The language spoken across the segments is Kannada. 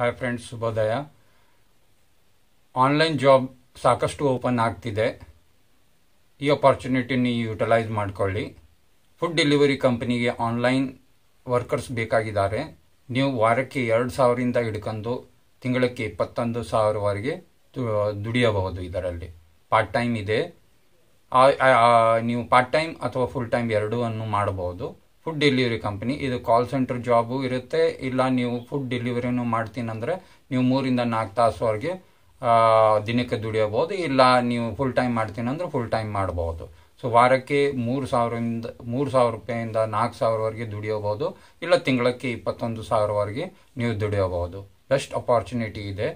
ಹಾಯ್ ಫ್ರೆಂಡ್ಸ್ ಶುಭೋದಯ ಆನ್ಲೈನ್ ಜಾಬ್ ಸಾಕಷ್ಟು ಓಪನ್ ಆಗ್ತಿದೆ ಈ ಅಪರ್ಚುನಿಟಿನ ನೀವು ಯುಟಿಲೈಸ್ ಮಾಡಿಕೊಳ್ಳಿ ಫುಡ್ ಡೆಲಿವರಿ ಕಂಪ್ನಿಗೆ ಆನ್ಲೈನ್ ವರ್ಕರ್ಸ್ ಬೇಕಾಗಿದ್ದಾರೆ ನೀವು ವಾರಕ್ಕೆ ಎರಡು ಸಾವಿರದಿಂದ ಹಿಡ್ಕೊಂಡು ತಿಂಗಳಕ್ಕೆ ಇಪ್ಪತ್ತೊಂದು ಸಾವಿರವರೆಗೆ ದುಡಿಯಬಹುದು ಇದರಲ್ಲಿ ಪಾರ್ಟ್ ಟೈಮ್ ಇದೆ ನೀವು ಪಾರ್ಟ್ ಟೈಮ್ ಅಥವಾ ಫುಲ್ ಟೈಮ್ ಎರಡೂ ಅನ್ನು ಮಾಡಬಹುದು ಫುಡ್ ಡೆಲಿವರಿ ಕಂಪ್ನಿ ಇದು ಕಾಲ್ ಸೆಂಟರ್ ಜಾಬು ಇರುತ್ತೆ ಇಲ್ಲ ನೀವು ಫುಡ್ ಡೆಲಿವರಿನೂ ಮಾಡ್ತೀನಂದರೆ ನೀವು ಮೂರಿಂದ ನಾಲ್ಕು ತಾಸುವರೆಗೆ ದಿನಕ್ಕೆ ದುಡಿಯಬಹುದು ಇಲ್ಲ ನೀವು ಫುಲ್ ಟೈಮ್ ಮಾಡ್ತೀನಂದ್ರೆ ಫುಲ್ ಟೈಮ್ ಮಾಡ್ಬೋದು ಸೊ ವಾರಕ್ಕೆ ಮೂರು ಸಾವಿರದಿಂದ ಮೂರು ಸಾವಿರ ರೂಪಾಯಿಂದ ನಾಲ್ಕು ಸಾವಿರವರೆಗೆ ದುಡಿಯಬಹುದು ಇಲ್ಲ ತಿಂಗಳಕ್ಕೆ ಇಪ್ಪತ್ತೊಂದು ಸಾವಿರವರೆಗೆ ನೀವು ದುಡಿಯಬಹುದು ಬೆಸ್ಟ್ ಅಪಾರ್ಚುನಿಟಿ ಇದೆ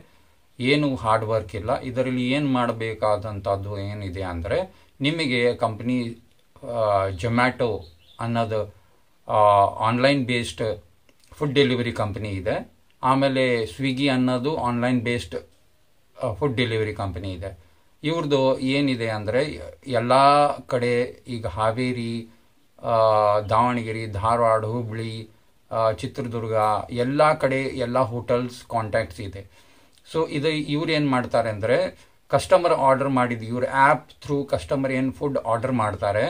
ಏನು ಹಾರ್ಡ್ ವರ್ಕ್ ಇಲ್ಲ ಇದರಲ್ಲಿ ಏನು ಮಾಡಬೇಕಾದಂಥದ್ದು ಏನಿದೆ ಅಂದರೆ ನಿಮಗೆ ಕಂಪ್ನಿ ಜೊಮ್ಯಾಟೊ ಅನ್ನೋದು online based food delivery company ಇದೆ ಆಮೇಲೆ ಸ್ವಿಗ್ಗಿ ಅನ್ನೋದು online based food delivery company ಇದೆ ಇವ್ರದ್ದು ಏನಿದೆ ಅಂದರೆ ಎಲ್ಲ ಕಡೆ ಈಗ ಹಾವೇರಿ ದಾವಣಗೆರೆ ಧಾರವಾಡ ಹುಬ್ಳಿ ಚಿತ್ರದುರ್ಗ ಎಲ್ಲ ಕಡೆ ಎಲ್ಲ ಹೋಟೆಲ್ಸ್ ಕಾಂಟ್ಯಾಕ್ಟ್ಸ್ ಇದೆ ಸೊ ಇದು ಇವ್ರು ಏನು ಮಾಡ್ತಾರೆ ಅಂದರೆ ಕಸ್ಟಮರ್ ಆರ್ಡರ್ ಮಾಡಿದ ಇವ್ರ ಆ್ಯಪ್ ಥ್ರೂ ಕಸ್ಟಮರ್ ಏನು ಫುಡ್ ಆರ್ಡರ್ ಮಾಡ್ತಾರೆ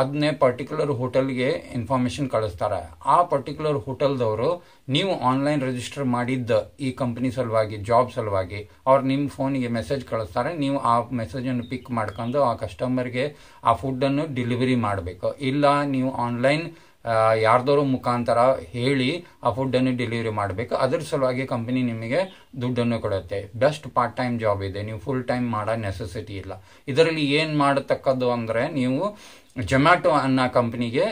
ಅದನ್ನೇ ಪರ್ಟಿಕ್ಯುಲರ್ ಹೋಟೆಲ್ಗೆ ಇನ್ಫಾರ್ಮೇಷನ್ ಕಳಿಸ್ತಾರೆ ಆ ಪರ್ಟಿಕ್ಯುಲರ್ ಹೋಟೆಲ್ದವರು ನೀವು ಆನ್ಲೈನ್ ರಿಜಿಸ್ಟರ್ ಮಾಡಿದ್ದ ಈ ಕಂಪ್ನಿ ಸಲುವಾಗಿ ಜಾಬ್ ಸಲುವಾಗಿ ಅವ್ರು ನಿಮ್ಮ ಫೋನಿಗೆ ಮೆಸೇಜ್ ಕಳಿಸ್ತಾರೆ ನೀವು ಆ ಮೆಸೇಜನ್ನು ಪಿಕ್ ಮಾಡ್ಕೊಂಡು ಆ ಕಸ್ಟಮರ್ಗೆ ಆ ಫುಡ್ಡನ್ನು ಡೆಲಿವರಿ ಮಾಡಬೇಕು ಇಲ್ಲ ನೀವು ಆನ್ಲೈನ್ ಯಾರ್ದೋರ ಮುಖಾಂತರ ಹೇಳಿ ಆ ಫುಡ್ಡನ್ನು ಡೆಲಿವರಿ ಮಾಡಬೇಕು ಅದ್ರ ಸಲುವಾಗಿ ಕಂಪನಿ ನಿಮಗೆ ದುಡ್ಡನ್ನು ಕೊಡುತ್ತೆ ಬೆಸ್ಟ್ ಪಾರ್ಟ್ ಟೈಮ್ ಜಾಬ್ ಇದೆ ನೀವು ಫುಲ್ ಟೈಮ್ ಮಾಡೋ ನೆಸೆಸಿಟಿ ಇಲ್ಲ ಇದರಲ್ಲಿ ಏನು ಮಾಡತಕ್ಕದ್ದು ಅಂದರೆ ನೀವು ಜೊಮ್ಯಾಟೊ ಅನ್ನೋ ಕಂಪ್ನಿಗೆ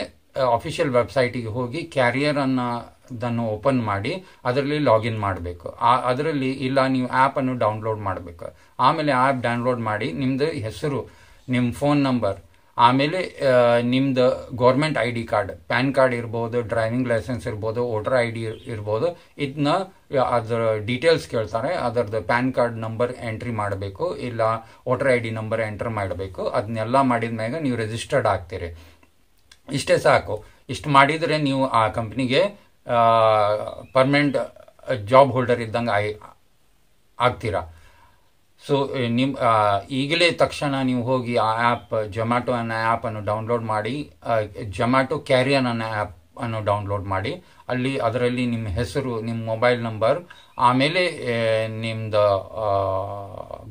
ಅಫಿಷಿಯಲ್ ವೆಬ್ಸೈಟಿಗೆ ಹೋಗಿ ಕ್ಯಾರಿಯರ್ ಅನ್ನೋದನ್ನು ಓಪನ್ ಮಾಡಿ ಅದರಲ್ಲಿ ಲಾಗಿನ್ ಮಾಡಬೇಕು ಅದರಲ್ಲಿ ಇಲ್ಲ ನೀವು ಆ್ಯಪನ್ನು ಡೌನ್ಲೋಡ್ ಮಾಡಬೇಕು ಆಮೇಲೆ ಆ್ಯಪ್ ಡೌನ್ಲೋಡ್ ಮಾಡಿ ನಿಮ್ಮದು ಹೆಸರು ನಿಮ್ಮ ಫೋನ್ ನಂಬರ್ ಆಮೇಲೆ ನಿಮ್ದು government I D card pan card ಇರ್ಬೋದು ಡ್ರೈವಿಂಗ್ ಲೈಸೆನ್ಸ್ ಇರ್ಬೋದು ವೋಟರ್ ಐ ಡಿ ಇರ್ಬೋದು ಇದನ್ನ ಅದರ ಡೀಟೇಲ್ಸ್ ಕೇಳ್ತಾರೆ ಅದರದ್ದು ಪ್ಯಾನ್ ಕಾರ್ಡ್ ನಂಬರ್ ಎಂಟ್ರಿ ಮಾಡಬೇಕು ಇಲ್ಲ voter I D number enter ಮಾಡಬೇಕು ಅದನ್ನೆಲ್ಲ ಮಾಡಿದ ಮ್ಯಾಗ ನೀವು ರಿಜಿಸ್ಟರ್ಡ್ ಆಗ್ತೀರಿ ಇಷ್ಟೇ ಸಾಕು ಇಷ್ಟು ಮಾಡಿದರೆ ನೀವು ಆ ಕಂಪ್ನಿಗೆ ಪರ್ಮನೆಂಟ್ ಜಾಬ್ ಹೋಲ್ಡರ್ ಇದ್ದಂಗೆ ಆಗ್ತೀರಾ ಸೊ eh, ನಿಮ್ಮ ಈಗಲೇ ತಕ್ಷಣ ನೀವು ಹೋಗಿ ಆ ಆ್ಯಪ್ ಜೊಮ್ಯಾಟೊ ಅನ್ನೋ ಆ್ಯಪನ್ನು ಡೌನ್ಲೋಡ್ ಮಾಡಿ ಜೊಮ್ಯಾಟೊ ಕ್ಯಾರಿಯರ್ ಅನ್ನೋ ಆ್ಯಪ್ ಅನ್ನು ಡೌನ್ಲೋಡ್ ಮಾಡಿ ಅಲ್ಲಿ ಅದರಲ್ಲಿ ನಿಮ್ಮ ಹೆಸರು ನಿಮ್ಮ ಮೊಬೈಲ್ ನಂಬರ್ ಆಮೇಲೆ ನಿಮ್ಮದು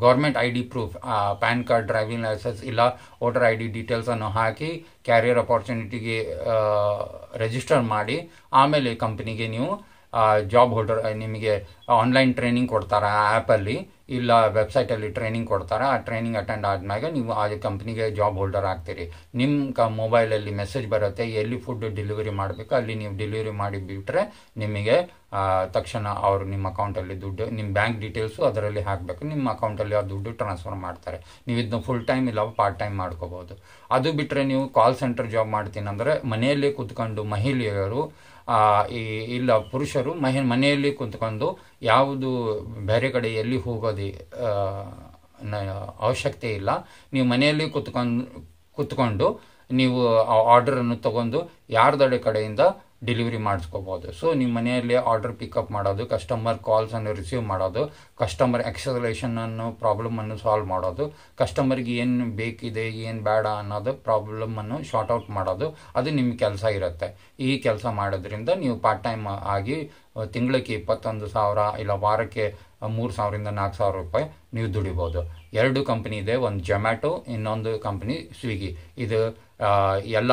government I D proof pan card driving licence ಇಲ್ಲ ವೋಟರ್ ಐ ಡಿ ಡೀಟೇಲ್ಸನ್ನು ಹಾಕಿ ಕ್ಯಾರಿಯರ್ ಅಪಾರ್ಚುನಿಟಿಗೆ ರಿಜಿಸ್ಟರ್ ಮಾಡಿ ಆಮೇಲೆ ಕಂಪ್ನಿಗೆ ನೀವು ಜಾಬ್ ಹೋಲ್ಡರ್ ನಿಮಗೆ ಆನ್ಲೈನ್ ಟ್ರೈನಿಂಗ್ ಕೊಡ್ತಾರೆ ಆ್ಯಪಲ್ಲಿ ಇಲ್ಲ ವೆಬ್ಸೈಟಲ್ಲಿ ಟ್ರೈನಿಂಗ್ ಕೊಡ್ತಾರೆ ಆ ಟ್ರೈನಿಂಗ್ ಅಟೆಂಡ್ ಆದ್ಮೇಲೆ ನೀವು ಆ ಕಂಪ್ನಿಗೆ ಜಾಬ್ ಹೋಲ್ಡರ್ ಆಗ್ತೀರಿ ನಿಮ್ಮ ಕ ಮೊಬೈಲಲ್ಲಿ ಮೆಸೇಜ್ ಬರುತ್ತೆ ಎಲ್ಲಿ ಫುಡ್ ಡೆಲಿವರಿ ಮಾಡಬೇಕು ಅಲ್ಲಿ ನೀವು ಡೆಲಿವರಿ ಮಾಡಿ ಬಿಟ್ಟರೆ ನಿಮಗೆ ತಕ್ಷಣ ಅವರು ನಿಮ್ಮ ಅಕೌಂಟಲ್ಲಿ ದುಡ್ಡು ನಿಮ್ಮ ಬ್ಯಾಂಕ್ ಡೀಟೇಲ್ಸು ಅದರಲ್ಲಿ ಹಾಕಬೇಕು ನಿಮ್ಮ ಅಕೌಂಟಲ್ಲಿ ಆ ದುಡ್ಡು ಟ್ರಾನ್ಸ್ಫರ್ ಮಾಡ್ತಾರೆ ನೀವು ಇದನ್ನ ಫುಲ್ ಟೈಮ್ ಇಲ್ಲ ಪಾರ್ಟ್ ಟೈಮ್ ಮಾಡ್ಕೋಬೋದು ಅದು ಬಿಟ್ಟರೆ ನೀವು ಕಾಲ್ ಸೆಂಟರ್ ಜಾಬ್ ಮಾಡ್ತೀನಿ ಮನೆಯಲ್ಲೇ ಕೂತ್ಕೊಂಡು ಮಹಿಳೆಯರು ಈ ಇಲ್ಲ ಪುರುಷರು ಮಹಿ ಮನೆಯಲ್ಲಿ ಕುಂತ್ಕೊಂಡು ಯಾವುದು ಬೇರೆ ಕಡೆ ಎಲ್ಲಿ ಹೋಗೋದು ಅವಶ್ಯಕತೆ ಇಲ್ಲ ನೀವು ಮನೆಯಲ್ಲಿ ಕುತ್ಕೊಂಡು ಕುತ್ಕೊಂಡು ನೀವು ಆ ಆರ್ಡರನ್ನು ತಗೊಂಡು ಯಾರ್ದಡೆ ಕಡೆಯಿಂದ ಡೆಲಿವರಿ ಮಾಡಿಸ್ಕೋಬೋದು ಸೊ ನಿಮ್ಮ ಮನೆಯಲ್ಲಿ ಆರ್ಡರ್ ಪಿಕಪ್ ಮಾಡೋದು ಕಸ್ಟಮರ್ ಕಾಲ್ಸನ್ನು ರಿಸೀವ್ ಮಾಡೋದು ಕಸ್ಟಮರ್ ಎಕ್ಸಲೇಷನನ್ನು ಅನ್ನು ಸಾಲ್ವ್ ಮಾಡೋದು ಕಸ್ಟಮರ್ಗೆ ಏನು ಬೇಕಿದೆ ಏನು ಬೇಡ ಅನ್ನೋದು ಅನ್ನು ಶಾರ್ಟ್ ಔಟ್ ಮಾಡೋದು ಅದು ನಿಮ್ಮ ಕೆಲಸ ಇರುತ್ತೆ ಈ ಕೆಲಸ ಮಾಡೋದ್ರಿಂದ ನೀವು ಪಾರ್ಟ್ ಟೈಮ್ ಆಗಿ ತಿಂಗಳಿಗೆ ಇಪ್ಪತ್ತೊಂದು ಸಾವಿರ ಇಲ್ಲ ವಾರಕ್ಕೆ ಮೂರು ಸಾವಿರದಿಂದ ನಾಲ್ಕು ಸಾವಿರ ರೂಪಾಯಿ ನೀವು ದುಡಿಬೋದು ಎರಡು ಕಂಪ್ನಿ ಇದೆ ಒಂದು ಜೊಮ್ಯಾಟೊ ಇನ್ನೊಂದು ಕಂಪ್ನಿ ಸ್ವಿಗ್ಗಿ ಇದು ಎಲ್ಲ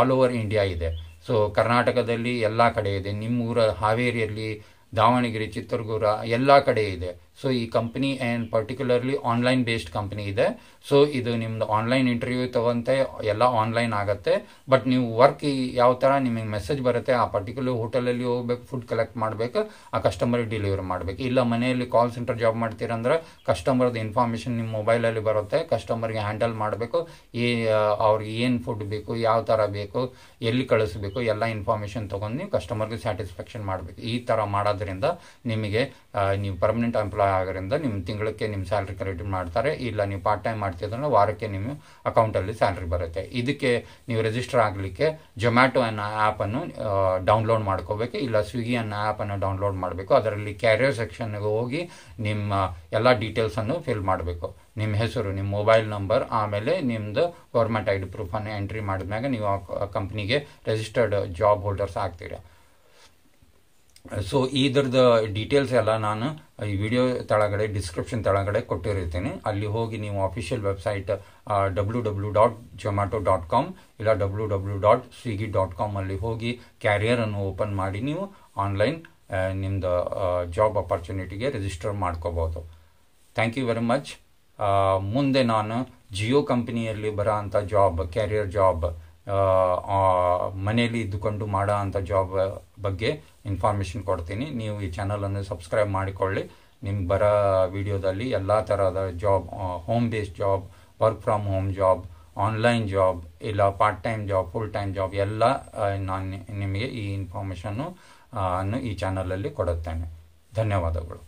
ಆಲ್ ಓವರ್ ಇಂಡಿಯಾ ಇದೆ ಸೊ ಕರ್ನಾಟಕದಲ್ಲಿ ಎಲ್ಲ ಕಡೆ ಇದೆ ನಿಮ್ಮೂರ ಹಾವೇರಿಯಲ್ಲಿ ದಾವಣಗೆರೆ ಚಿತ್ರದುರ್ಗ ಎಲ್ಲ ಕಡೆ ಇದೆ ಸೊ ಈ company and particularly online based company ಇದೆ ಸೊ ಇದು ನಿಮ್ದು ಆನ್ಲೈನ್ ಇಂಟರ್ವ್ಯೂ ತಗೊಂತೆ ಎಲ್ಲ ಆನ್ಲೈನ್ ಆಗುತ್ತೆ ಬಟ್ ನೀವು ವರ್ಕ್ ಯಾವ ಥರ ನಿಮಗೆ ಮೆಸೇಜ್ ಬರುತ್ತೆ ಆ ಪರ್ಟಿಕ್ಯುಲರ್ ಹೋಟೆಲಲ್ಲಿ ಹೋಗ್ಬೇಕು ಫುಡ್ ಕಲೆಕ್ಟ್ ಮಾಡಬೇಕು ಆ ಕಸ್ಟಮರಿಗೆ ಡೆಲಿವರಿ ಮಾಡಬೇಕು ಇಲ್ಲ ಮನೆಯಲ್ಲಿ ಕಾಲ್ ಸೆಂಟರ್ ಜಾಬ್ ಮಾಡ್ತೀರಂದ್ರೆ ಕಸ್ಟಮರ್ದು ಇನ್ಫಾರ್ಮೇಷನ್ ನಿಮ್ಮ ಮೊಬೈಲಲ್ಲಿ ಬರುತ್ತೆ ಕಸ್ಟಮರ್ಗೆ ಹ್ಯಾಂಡಲ್ ಮಾಡಬೇಕು ಏ ಅವ್ರಿಗೆ ಏನು ಫುಡ್ ಬೇಕು ಯಾವ ಥರ ಬೇಕು ಎಲ್ಲಿ ಕಳಿಸ್ಬೇಕು ಎಲ್ಲ ಇನ್ಫಾರ್ಮೇಷನ್ ತೊಗೊಂಡು ನೀವು ಕಸ್ಟಮರ್ಗೆ ಸ್ಯಾಟಿಸ್ಫ್ಯಾಕ್ಷನ್ ಮಾಡಬೇಕು ಈ ಥರ ಮಾಡೋದ್ರಿಂದ ನಿಮಗೆ ನೀವು ಪರ್ಮನೆಂಟ್ ಎಂಪ್ಲಾಯ್ ಆಗರಿಂದ ನಿಮ್ಮ ತಿಂಗಳಕ್ಕೆ ನಿಮ್ಮ ಸ್ಯಾಲ್ರಿ ಕ್ರೆಡಿಟ್ ಮಾಡ್ತಾರೆ ಇಲ್ಲ ನೀವು ಪಾರ್ಟ್ ಟೈಮ್ ಮಾಡ್ತಿದ್ರೆ ವಾರಕ್ಕೆ ನಿಮ್ಮ ಅಕೌಂಟಲ್ಲಿ ಸ್ಯಾಲ್ರಿ ಬರುತ್ತೆ ಇದಕ್ಕೆ ನೀವು ರಿಜಿಸ್ಟರ್ ಆಗಲಿಕ್ಕೆ ಜೊಮ್ಯಾಟೊ ಅನ್ನೋ ಆ್ಯಪನ್ನು ಡೌನ್ಲೋಡ್ ಮಾಡ್ಕೋಬೇಕು ಇಲ್ಲ ಸ್ವಿಗ್ಗಿ ಅನ್ನೋ ಆ್ಯಪನ್ನು ಡೌನ್ಲೋಡ್ ಮಾಡಬೇಕು ಅದರಲ್ಲಿ ಕ್ಯಾರಿಯರ್ ಸೆಕ್ಷನ್ಗೆ ಹೋಗಿ ನಿಮ್ಮ ಎಲ್ಲ ಡೀಟೇಲ್ಸನ್ನು ಫಿಲ್ ಮಾಡಬೇಕು ನಿಮ್ಮ ಹೆಸರು ನಿಮ್ಮ ಮೊಬೈಲ್ ನಂಬರ್ ಆಮೇಲೆ ನಿಮ್ಮದು ಗೌರ್ಮೆಂಟ್ ಐ ಡಿ ಪ್ರೂಫನ್ನು ಎಂಟ್ರಿ ಮಾಡಿದ್ಮ್ಯಾಗ ನೀವು ಕಂಪ್ನಿಗೆ ರಿಜಿಸ್ಟರ್ಡ್ ಜಾಬ್ ಹೋಲ್ಡರ್ಸ್ ಆಗ್ತೀರಾ ಸೊ ಇದ್ರದ್ದು ಡೀಟೇಲ್ಸ್ ಎಲ್ಲ ನಾನು ಈ ವಿಡಿಯೋ ತಳಗಡೆ ಡಿಸ್ಕ್ರಿಪ್ಷನ್ ತಳಗಡೆ ಕೊಟ್ಟಿರ್ತೀನಿ ಅಲ್ಲಿ ಹೋಗಿ ನೀವು official website W W dot Zomato dot com ಇಲ್ಲ W W dot Swiggy dot ಕಾಮಲ್ಲಿ ಹೋಗಿ ಕ್ಯಾರಿಯರನ್ನು ಓಪನ್ ಮಾಡಿ ನೀವು ಆನ್ಲೈನ್ ನಿಮ್ದು ಜಾಬ್ ಅಪರ್ಚುನಿಟಿಗೆ ರಿಜಿಸ್ಟರ್ ಮಾಡ್ಕೋಬೋದು ಥ್ಯಾಂಕ್ ಯು ವೆರಿ ಮಚ್ ಮುಂದೆ ನಾನು ಜಿಯೋ ಕಂಪನಿಯಲ್ಲಿ ಬರೋ ಅಂಥ ಜಾಬ್ ಕ್ಯಾರಿಯರ್ ಜಾಬ್ ಮನೆಯಲ್ಲಿ ಇದ್ದುಕೊಂಡು ಮಾಡೋ ಅಂಥ ಜಾಬ್ ಬಗ್ಗೆ ಇನ್ಫಾರ್ಮೇಷನ್ ಕೊಡ್ತೀನಿ ನೀವು ಈ ಚಾನಲನ್ನು ಸಬ್ಸ್ಕ್ರೈಬ್ ಮಾಡಿಕೊಳ್ಳಿ ನಿಮ್ಗೆ ಬರೋ ವಿಡಿಯೋದಲ್ಲಿ ಎಲ್ಲ ಥರದ job home based job work from home job online job ಇಲ್ಲ part time job full time job ಎಲ್ಲ ನಾನು ನಿಮಗೆ ಈ ಇನ್ಫಾರ್ಮೇಷನ್ನು ಈ ಚಾನಲಲ್ಲಿ ಕೊಡುತ್ತೇನೆ ಧನ್ಯವಾದಗಳು